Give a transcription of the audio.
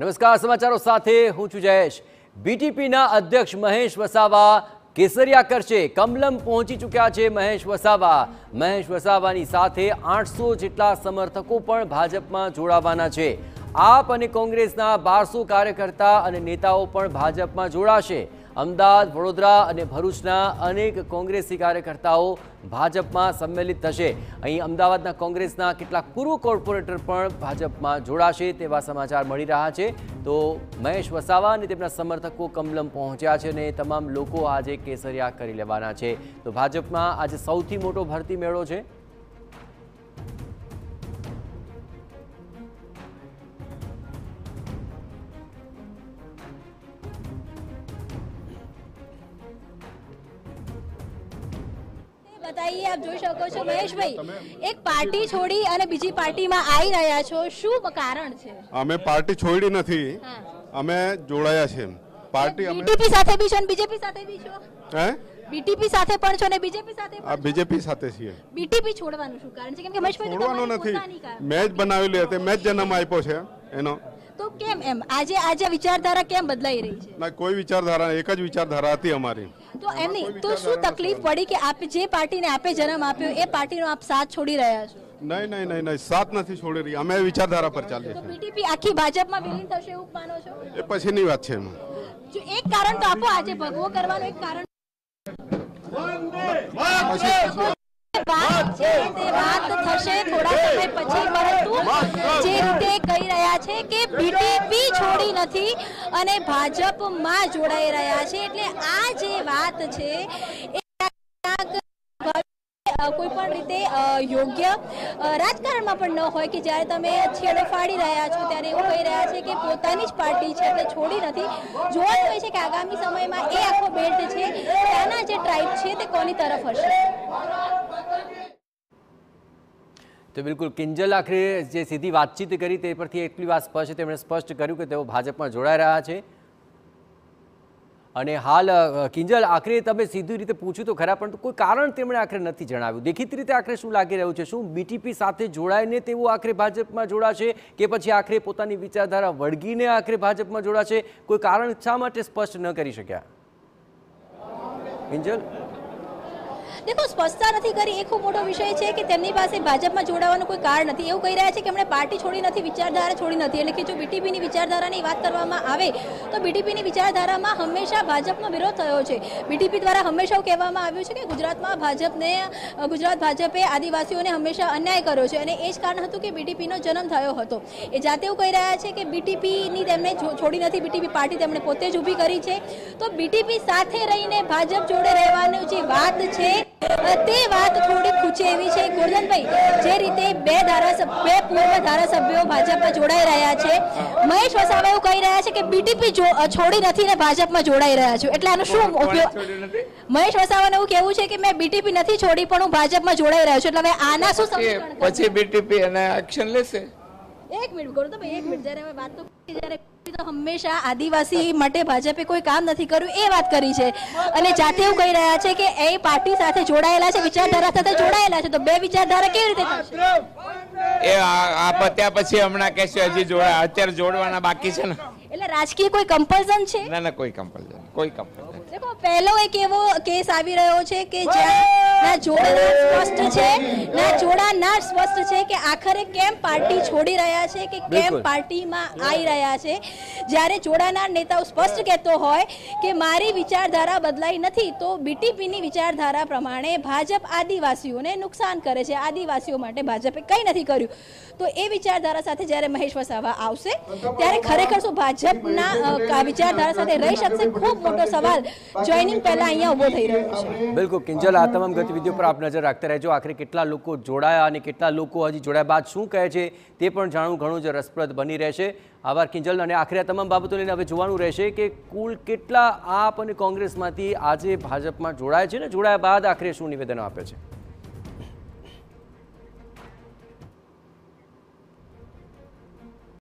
નમસ્કાર સમાચારો સાથે હું છું જયેશ બીટીપીના અધ્યક્ષ મહેશ વસાવા કેસરિયા કરશે કમલમ પહોંચી ચૂક્યા છે મહેશ વસાવા મહેશ વસાવાની સાથે આઠસો જેટલા સમર્થકો પણ ભાજપમાં જોડાવાના છે આપ અને કોંગ્રેસના બારસો કાર્યકર્તા અને નેતાઓ પણ ભાજપમાં જોડાશે અમદાવાદ વડોદરા અને ભરૂચના અનેક કોંગ્રેસી કાર્યકર્તાઓ ભાજપમાં સંમેલિત થશે અહીં અમદાવાદના કોંગ્રેસના કેટલાક પૂર્વ કોર્પોરેટર પણ ભાજપમાં જોડાશે તેવા સમાચાર મળી રહ્યા છે તો મહેશ વસાવા અને તેમના સમર્થકો કમલમ પહોંચ્યા છે અને તમામ લોકો આજે કેસરિયા કરી લેવાના છે તો ભાજપમાં આજે સૌથી મોટો ભરતી મેળો છે હતા આપ જોઈ શકો છો મહેશભાઈ એક પાર્ટી છોડી અને બીજી પાર્ટીમાં આવી રહ્યા છો શું કારણ છે અમે પાર્ટી છોડી નથી અમે જોડાયા છે પાર્ટી બીટીપી સાથે બી છો અને બીજેપી સાથે બી છો હે બીટીપી સાથે પણ છો ને બીજેપી સાથે બીજેપી સાથે છીએ બીટીપી છોડવાનું શું કારણ છે કેમ કે મહેશભાઈ છોડવાનું નથી મેચ બનાવેલી હતી મેચ જન્મ આપ્યો છે એનો તો કેમ એમ આજે આજે વિચારધારા કેમ બદલાઈ રહી છે ના કોઈ વિચારધારા એક જ વિચારધારા હતી અમારી તો એમ તો શું તકલીફ પડી કે આપ જે પાર્ટીને આપે જન્મ આપ્યો એ પાર્ટીનો આપ સાથ છોડી રહ્યા છો નહીં નહીં નહીં નહીં સાથ નથી છોડી રહી અમે વિચારધારા પર ચાલીએ છીએ પીટીપી આખી ભાજપમાં વિલીન થશે એવું માનો છો એ પછીની વાત છે એમાં જો એક કારણ તો આપો આજે ભગવો કરવાનો એક કારણ તે વાત થશે થોડા સમય પછી જે રીતે કહી રહ્યા છે કે બીટીપી છોડી નથી અને ભાજપમાં જોડાઈ રહ્યા છે એટલે આ જે વાત છે એ કોઈ પણ રીતે યોગ્ય રાજકારણમાં પણ ન હોય કે જ્યારે તમે છેડો ફાડી રહ્યા છો ત્યારે એવું કહી રહ્યા છે કે પોતાની જ પાર્ટી છે એટલે છોડી નથી જોવાનું હોય છે કે આગામી સમયમાં એ આખો બેટ છે ત્યાંના જે ટ્રાઇબ છે તે કોની તરફ હશે તો બિલકુલ કિંજલ આખરે જે સીધી વાતચીત કરી તે પરથી એટલી વાત સ્પષ્ટ તેમણે સ્પષ્ટ કર્યું કે તેઓ ભાજપમાં જોડાઈ રહ્યા છે અને હાલ કિંજલ આખરે તમે સીધી રીતે પૂછ્યું તો ખરા પણ કોઈ કારણ તેમણે આખરે નથી જણાવ્યું દેખીતી રીતે આખરે શું લાગી રહ્યું છે શું બીટીપી સાથે જોડાઈને તેઓ આખરે ભાજપમાં જોડાશે કે પછી આખરે પોતાની વિચારધારા વળગીને આખરે ભાજપમાં જોડાશે કોઈ કારણ શા માટે સ્પષ્ટ ન કરી શક્યા કિંજલ દેખો સ્પષ્ટતા નથી કરી એ ખૂબ મોટો વિષય છે કે તેમની પાસે ભાજપમાં જોડાવાનું કોઈ કારણ નથી એવું કહી રહ્યા છે કે એમણે પાર્ટી છોડી નથી વિચારધારા છોડી નથી એટલે કે જો બીટીપીની વિચારધારાની વાત કરવામાં આવે તો બીટીપીની વિચારધારામાં હંમેશા ભાજપનો વિરોધ થયો છે બીટીપી દ્વારા હંમેશા કહેવામાં આવ્યું છે કે ગુજરાતમાં ભાજપને ગુજરાત ભાજપે આદિવાસીઓને હંમેશા અન્યાય કર્યો છે અને એ જ કારણ હતું કે બીટીપીનો જન્મ થયો હતો એ જાતે એવું કહી રહ્યા છે કે બીટીપીની તેમણે છોડી નથી બીટીપી પાર્ટી તેમણે પોતે જ ઊભી કરી છે તો બીટીપી સાથે રહીને ભાજપ જોડે રહેવાની જે વાત છે તે વાત થોડી ખૂચે એવી છે ગોરધનભાઈ જે રીતે બે ધારાસભ્ય પૂર્વ ધારાસભ્યો ભાજપમાં જોડાઈ રહ્યા છે મહેશ વસાવા એવું કહી રહ્યા છે કે બીટીપી છોડી નથી ને ભાજપમાં જોડાઈ રહ્યા છું એટલે આનું શું ઉપયોગ મહેશ વસાવાનું એવું કેવું છે કે મેં બીટીપી નથી છોડી પણ હું ભાજપમાં જોડાઈ રહ્યો છું એટલે હવે આના શું પછી બીટીપી અને એક્શન લેશે એક મિનિટ કરો તો ભાઈ એક મિનિટ જ્યારે વાત તો જ્યારે હંમેશા આદિવાસી માટે ભાજપે કોઈ કામ નથી કર્યું એ વાત કરી છે અને જાતે એવું કહી રહ્યા છે કે એ પાર્ટી સાથે જોડાયેલા છે વિચારધારા સાથે જોડાયેલા છે તો બે વિચારધારા કેવી રીતે એ આ પત્યા પછી હમણાં કે છે હજી જોડા અત્યારે જોડવાના બાકી છે ને એટલે રાજકીય કોઈ કમ્પલસન છે ના ના કોઈ કમ્પલસન કોઈ કમ્પલસન દેખો પહેલો એક એવો કેસ આવી રહ્યો છે કે જ્યાં ના સ્પષ્ટ છે કે આખરે કેમ પાર્ટી છોડી રહ્યા છે કે કેમ પાર્ટીમાં આવી રહ્યા છે જ્યારે જોડાનાર નેતાઓ સ્પષ્ટ કહેતો હોય કે મારી વિચારધારા બદલાઈ નથી તો બીટીપીની વિચારધારા પ્રમાણે ભાજપ આદિવાસીઓને નુકસાન કરે છે આદિવાસીઓ માટે ભાજપે કંઈ નથી કર્યું તો એ વિચારધારા સાથે જ્યારે મહેશ વસાવા આવશે ત્યારે ખરેખર શું ભાજપના વિચારધારા સાથે રહી શકશે ખૂબ મોટો સવાલ જોઈનિંગ પહેલા અહીંયા ઉભો થઈ રહ્યો છે બિલકુલ કિંજલ આ તમામ નિયમિત વિડીયો પર આપ નજર રાખતા રહેજો આખરે કેટલા લોકો જોડાયા અને કેટલા લોકો હજી જોડાયા બાદ શું કહે છે તે પણ જાણવું ઘણું જ રસપ્રદ બની રહેશે આભાર કિંજલ અને આખરે તમામ બાબતો લઈને હવે જોવાનું રહેશે કે કુલ કેટલા આપ અને કોંગ્રેસમાંથી આજે ભાજપમાં જોડાયા છે ને જોડાયા બાદ આખરે શું નિવેદન આપે છે